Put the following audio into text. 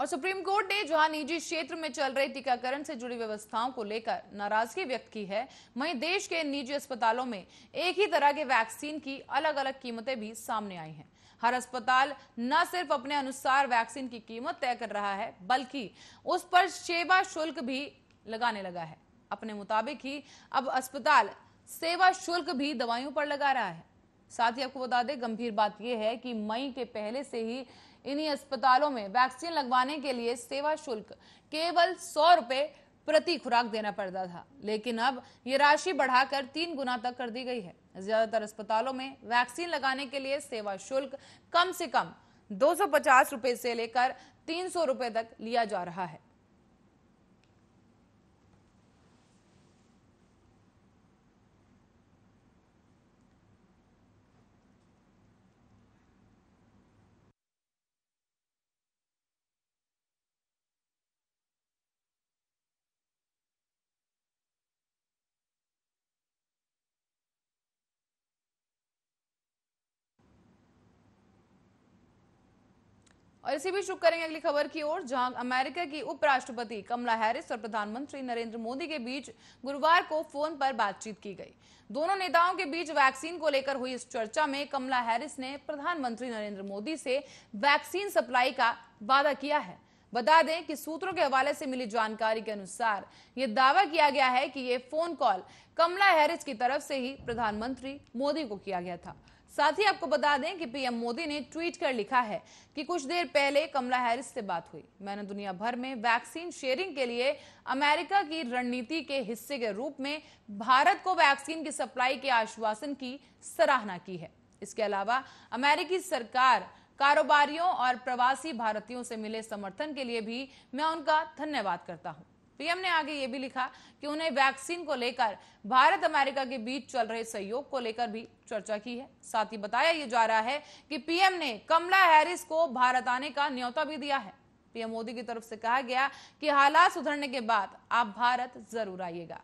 और supreme court ने जहां निजी क्षेत्र में चल रहे टीकाकरण से जुड़ी व्यवस्थाओं को लेकर नाराजगी व्यक्त की है वहीं देश के निजी अस्पतालों में एक ही तरह के वैक्सीन की अलग अलग कीमतें भी सामने आई हैं हर अस्पताल न सिर्फ अपने अनुसार वैक्सीन की कीमत तय कर रहा है बल्कि उस पर सेवा शुल्क भी लगाने लगा है अपने मुताबिक ही अब अस्पताल सेवा शुल्क भी दवाइयों पर लगा रहा है साथ ही आपको बता दें गंभीर बात यह है कि मई के पहले से ही इन्हीं अस्पतालों में वैक्सीन लगवाने के लिए सेवा शुल्क केवल सौ रुपए प्रति खुराक देना पड़ता था लेकिन अब ये राशि बढ़ाकर तीन गुना तक कर दी गई है ज्यादातर अस्पतालों में वैक्सीन लगाने के लिए सेवा शुल्क कम से कम दो सौ से लेकर तीन सौ तक लिया जा रहा है और इसी भी शुरू करेंगे अगली खबर की ओर जहां अमेरिका की उपराष्ट्रपति कमला हैरिस और प्रधानमंत्री नरेंद्र मोदी के बीच गुरुवार को फोन पर बातचीत की गई दोनों नेताओं के बीच वैक्सीन को लेकर हुई इस चर्चा में कमला हैरिस ने प्रधानमंत्री नरेंद्र मोदी से वैक्सीन सप्लाई का वादा किया है बता दें कि सूत्रों के हवाले से मिली जानकारी के अनुसार ये दावा किया गया है कि ये फोन कॉल कमला हैरिस की तरफ से ही प्रधानमंत्री मोदी को किया गया था साथ ही आपको बता दें कि पीएम मोदी ने ट्वीट कर लिखा है कि कुछ देर पहले कमला हैरिस से बात हुई मैंने दुनिया भर में वैक्सीन शेयरिंग के लिए अमेरिका की रणनीति के हिस्से के रूप में भारत को वैक्सीन की सप्लाई के आश्वासन की सराहना की है इसके अलावा अमेरिकी सरकार कारोबारियों और प्रवासी भारतीयों से मिले समर्थन के लिए भी मैं उनका धन्यवाद करता हूँ पीएम ने आगे ये भी लिखा कि उन्हें वैक्सीन को लेकर भारत अमेरिका के बीच चल रहे सहयोग को लेकर भी चर्चा की है साथ ही बताया ये जा रहा है कि पीएम ने कमला हैरिस को भारत आने का न्योता भी दिया है पीएम मोदी की तरफ से कहा गया कि हालात सुधरने के बाद आप भारत जरूर आइएगा